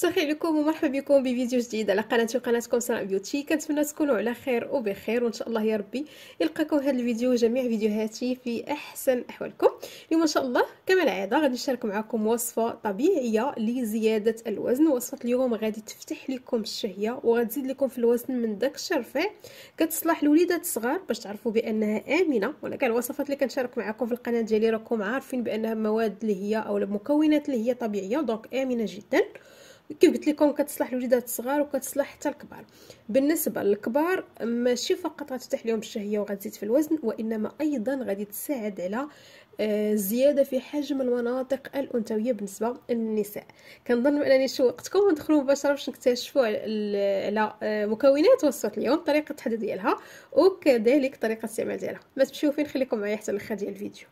مساء الخير لكم ومرحبا بكم بفيديو جديد على قناتي وقناتكم سراء بيوتي كنتمنى تكونوا على خير وبخير وان شاء الله يا ربي يلقاكم هذا الفيديو وجميع فيديوهاتي في احسن احوالكم اليوم ان شاء الله كما العاده غادي نشارك معكم وصفه طبيعيه لزياده الوزن وصفه اليوم غادي تفتح لكم الشهيه وغتزيد لكم في الوزن من داك الشرفع كتصلح لوليدات الصغار باش تعرفوا بانها امنه ولكن الوصفات اللي كنشارك معكم في القناه ديالي راكم عارفين بانها مواد اللي هي او المكونات اللي هي طبيعيه دونك امنه جدا كيف قلت لكم كتصلح الوليدات الصغار وكتصلح حتى الكبار بالنسبه للكبار ماشي فقط غتفتح لهم الشهيه وغتزيد في الوزن وانما ايضا غادي تساعد على الزياده آه، في حجم المناطق الانثويه بالنسبه للنساء كنظن انني شوقتكم ندخلوا مباشره باش نكتشفوا على آه، مكونات وصفه اليوم طريقه التحضير ديالها وكذلك طريقه الاستعمال ديالها ما تمشيو فين خليكم معايا حتى الاخر ديال الفيديو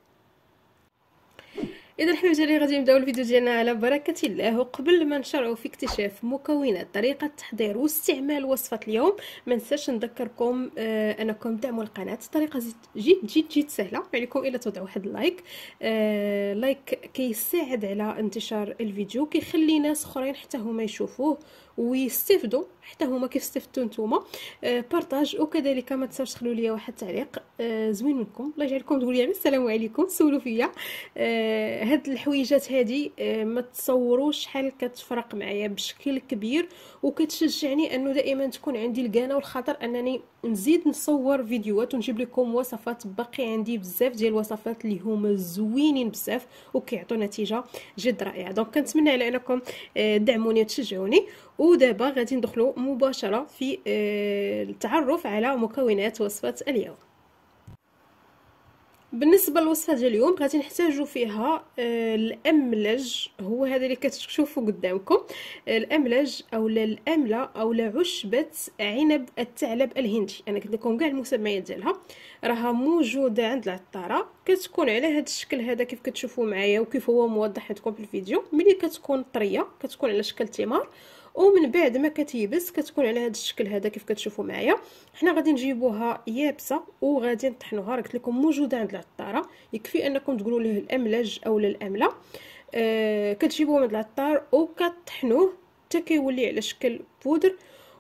اذا حبيبتي غادي نبداو الفيديو ديالنا على بركه الله وقبل ما نشرعوا في اكتشاف مكونات طريقه تحضير واستعمال وصفه اليوم ما نساش نذكركم آه انكم دعموا القناه طريقه جد جد جد سهله عليكم الا توضعوا واحد اللايك آه كيساعد على انتشار الفيديو كيخلي ناس اخرين حتى هما يشوفوه ويستفدوا حتى هما كيف استفدتوا نتوما بارطاج آه، وكذلك ما تنساوش تخلوا لي واحد التعليق آه، زوين منكم الله يجعلكم تقولوا لي السلام عليكم سولوا فيا آه، هاد الحويجات هادي ما تصوروش شحال كتفرق معايا بشكل كبير وكتشجعني انه دائما تكون عندي القناه والخطر انني نزيد نصور فيديوهات ونجيب لكم وصفات باقي عندي بزاف ديال الوصفات اللي هما زوينين بزاف وكيعطوا نتيجه جد رائعه دونك كنتمنى على انكم دعموني وتشجعوني ودابا غادي ندخلو مباشره في آه، التعرف على مكونات وصفه اليوم بالنسبه للوصفه ديال اليوم غادي نحتاجو فيها آه، الاملج هو هذا اللي كتشوفوا قدامكم آه، الاملج او الامله او عشبه عنب الثعلب الهندي انا قلت لكم كاع المسميات ديالها راها موجوده عند العطاره كتكون على هذا الشكل هذا كيف كتشوفوا معايا وكيف هو موضح عندكم في الفيديو ملي كتكون طريه كتكون على شكل تمار ومن بعد ما كتيبس كتكون على هذا الشكل هذا كيف كتشوفوا معايا حنا غادي نجيبوها يابسه وغادي نطحنوها راه قلت لكم موجوده عند العطاره يكفي انكم تقولوا ليه الاملج اولا الامله آه كتجيبوه من العطار وكطحنوه حتى كيولي على شكل بودر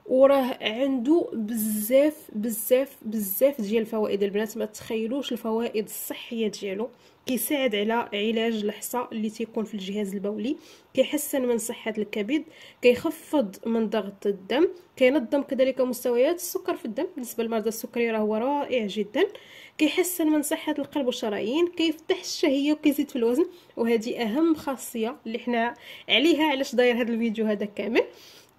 وراه عنده بزاف بزاف بزاف ديال الفوائد البنات ما تخيلوش الفوائد الصحيه ديالو كيساعد على علاج الحصى اللي تيكون في الجهاز البولي كيحسن من صحه الكبد كيخفض من ضغط الدم كينظم كذلك مستويات السكر في الدم بالنسبه لمرضى السكري راه هو رائع جدا كيحسن من صحه القلب والشرايين كيفتح الشهيه وكيزيد في الوزن وهذه اهم خاصيه اللي حنا عليها علاش داير هذا الفيديو هذا كامل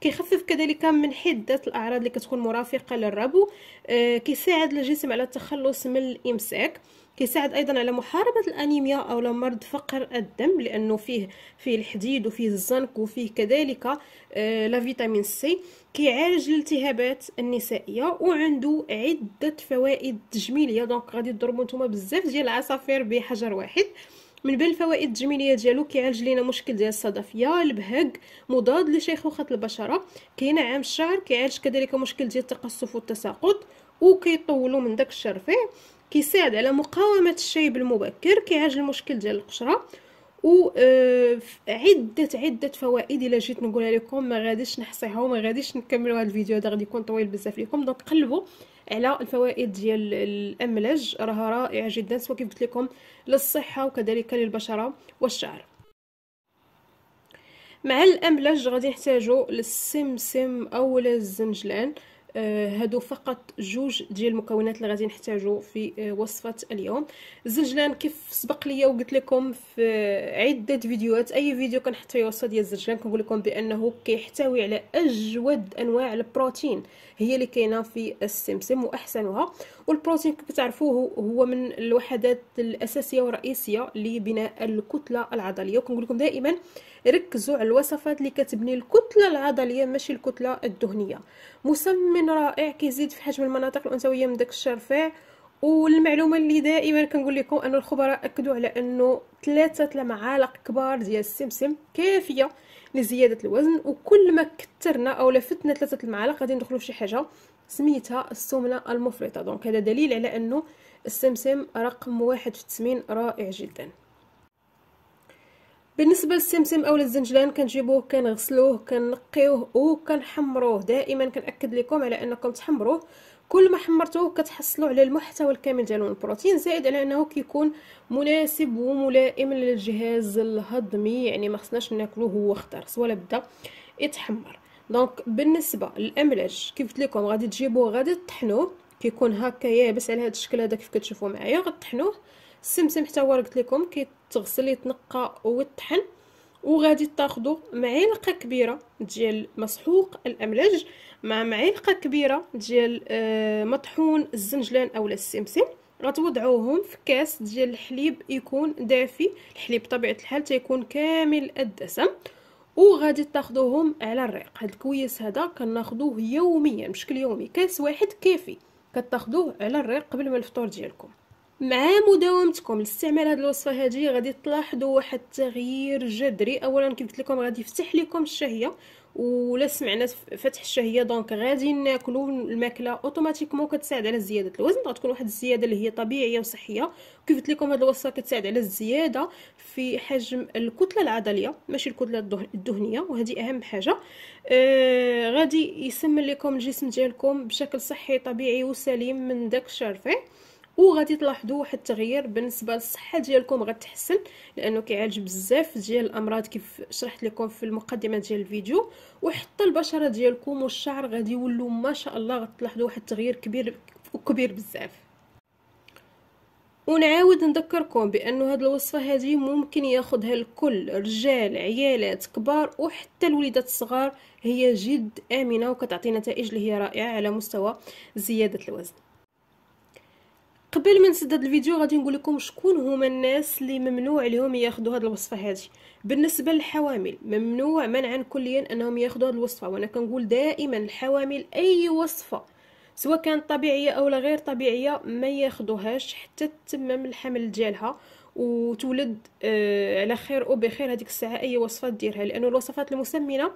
كيخفف كذلك من حده الاعراض اللي كتكون مرافقه للربو آه، كيساعد الجسم على التخلص من الامساك كيساعد ايضا على محاربه الانيميا او مرض فقر الدم لانه فيه فيه الحديد وفيه الزنك وفيه كذلك آه، لا فيتامين سي كيعالج الالتهابات النسائيه وعنده عده فوائد تجميليه دونك غادي تضربوا نتوما بزاف ديال العصافير بحجر واحد من بين الفوائد التجميليه ديالو كيعالج لينا مشكل ديال الصدفيه البهق مضاد لشيخوخه البشره كاين عام الشعر كيعالج كذلك مشكل ديال التقصف والتساقط وكيطولوا من داك الشرفيع كيساعد على مقاومه الشيب المبكر كيعالج المشكل ديال القشره و آه، عده عده فوائد الا جيت نقولها لكم ما غاديش نحصيها وما غاديش نكملوا هذا الفيديو هذا غادي يكون طويل بزاف لكم دونك قلبوا على الفوائد ديال الاملاج راها رائعه جدا سواء كيف قلت لكم للصحه وكذلك للبشره والشعر مع الاملاج غادي نحتاجو للسمسم او الزنجلان آه، هادو فقط جوج ديال المكونات اللي غادي نحتاجو في آه، وصفه اليوم الزنجلان كيف سبق ليا وقلت لكم في عده فيديوهات اي فيديو كنحط فيه وصفه ديال الزنجلان كنقول لكم بانه كيحتوي على اجود انواع البروتين هي اللي كاينه في السمسم واحسنها والبروتين كيف تعرفوه هو من الوحدات الاساسيه والرئيسيه لبناء الكتله العضليه وكنقول لكم دائما ركزوا على الوصفات اللي كتبني الكتله العضليه ماشي الكتله الدهنيه مسمى من رائع كيزيد في حجم المناطق الانثويه من داك الشرفاع والمعلومه اللي دائما كنقول لكم ان الخبراء اكدوا على انه ثلاثه المعالق كبار ديال السمسم كافيه لزياده الوزن وكل ما كثرنا او لفتنا ثلاثه المعالق غادي ندخلوا فشي حاجه سميتها السمنه المفرطه دونك هذا دليل على انه السمسم رقم واحد في التسمين رائع جدا بالنسبه للسمسم اولا الزنجلان كنجيبوه كنغسلوه كنقيوه وكنحمروه دائما كنأكد لكم على انكم تحمروه كل ما حمرتوه كتحصلوا على المحتوى الكامل ديالو من البروتين زائد على انه كيكون مناسب وملائم للجهاز الهضمي يعني ما خصناش ناكلوه هو خضر سواء بدا يتحمر دونك بالنسبه للاملاج كيف قلت لكم غادي تجيبوه غادي تطحنوه كيكون هكا يابس على هذا الشكل هذا كيف كتشوفوا معايا غطحنوه السمسم حتى هو قلت لكم كي تغسل يتنقى ويطحن وغادي تاخذوا معلقه كبيره ديال مسحوق الاملاج مع معلقه كبيره ديال آه، مطحون الزنجلان اولا السمسم غتوضعوهم في كاس ديال الحليب يكون دافي الحليب بطبيعه الحال تيكون كامل الدسم وغادي تاخذوهم على الريق هاد الكويس هذا كناخذوه يوميا بشكل يومي كاس واحد كافي كتاخذوه على الريق قبل ما الفطور ديالكم مع مداومتكم لاستعمال هذه الوصفه هذه غادي تلاحظوا واحد التغيير جذري اولا كيف قلت لكم غادي يفتح لكم الشهيه ولا سمعنا فتح الشهيه دونك غادي ناكلوا الماكله اوتوماتيكمون كتساعد على زياده الوزن غتكون واحد الزياده اللي هي طبيعيه وصحيه كيف قلت لكم هذه الوصفه كتساعد على الزياده في حجم الكتله العضليه ماشي الكتله الدهنيه وهذه اهم حاجه آه غادي يسمن لكم الجسم ديالكم بشكل صحي طبيعي وسليم من داك الشرفه وغادي تلاحظوا واحد التغيير بالنسبه للصحه ديالكم غتحسن لانه كيعالج بزاف ديال الامراض كيف شرحت لكم في المقدمه ديال الفيديو وحتى البشره ديالكم والشعر غادي يولوا ما شاء الله غتلاحظوا واحد التغيير كبير وكبير بزاف ونعاود نذكركم بانه هذه الوصفه هذه ممكن ياخذها الكل رجال عيالات كبار وحتى الوليدات الصغار هي جد امنه وكتعطي نتائج اللي هي رائعه على مستوى زياده الوزن قبل ما نسد هذا الفيديو غادي نقول لكم شكون هما الناس اللي ممنوع لهم ياخذوا هذه الوصفه هذه بالنسبه للحوامل ممنوع منعا كليا انهم ياخذوا هذه الوصفه وانا كنقول دائما الحوامل اي وصفه سواء كانت طبيعيه او غير طبيعيه ما ياخذوهاش حتى تتمم الحمل ديالها وتولد آه، على خير وبخير هذيك الساعه اي وصفه ديرها لانه الوصفات المسمنه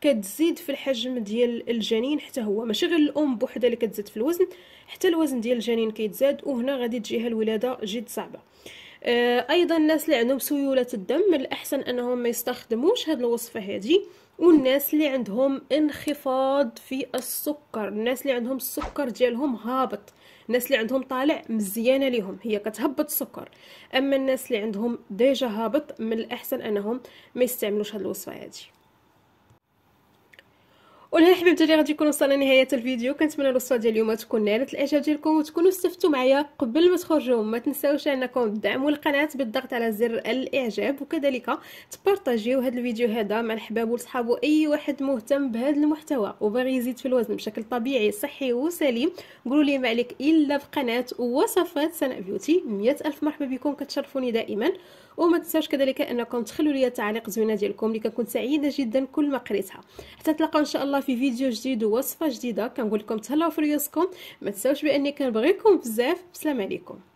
كتزيد في الحجم ديال الجنين حتى هو ماشي غير الام بوحدها اللي كتزيد في الوزن حتى الوزن ديال الجنين كيتزاد وهنا غادي تجيها الولاده جد صعبه آه، ايضا الناس اللي عندهم سيوله الدم من الاحسن انهم ما يستخدموش هذه الوصفه هذه والناس اللي عندهم انخفاض في السكر الناس اللي عندهم السكر ديالهم هابط الناس اللي عندهم طالع مزيانه ليهم هي كتهبط السكر اما الناس اللي عندهم ديجا هابط من الاحسن انهم ما يستعملوش هذه الوصفه هذه ولهنا حبيبتي اللي غادي يكون وصلنا لنهايه الفيديو كنتمنى الوصفه ديال اليوم تكون نالت الاعجاب ديالكم وتكونوا استفدتوا معايا قبل ما تخرجوا ما تنساوش انكم تدعموا القناه بالضغط على زر الاعجاب وكذلك تبارطاجيو هذا الفيديو هذا مع الحباب والصحاب واي واحد مهتم بهذا المحتوى وباغي يزيد في الوزن بشكل طبيعي صحي وسليم قولوا لي ما عليك الا في قناه وصفات سناء بيوتي 100 الف مرحبا بكم كتشرفوني دائما وما تنساوش كذلك انكم تخلوا لي تعليق زوينه ديالكم اللي كنكون سعيده جدا كل ما قريتها حتى نتلاقاو ان شاء الله في فيديو جديد ووصفه جديده كنقول لكم تهلاو في ريوسكم ما تنساوش باني كنبغيكم بزاف بسلام عليكم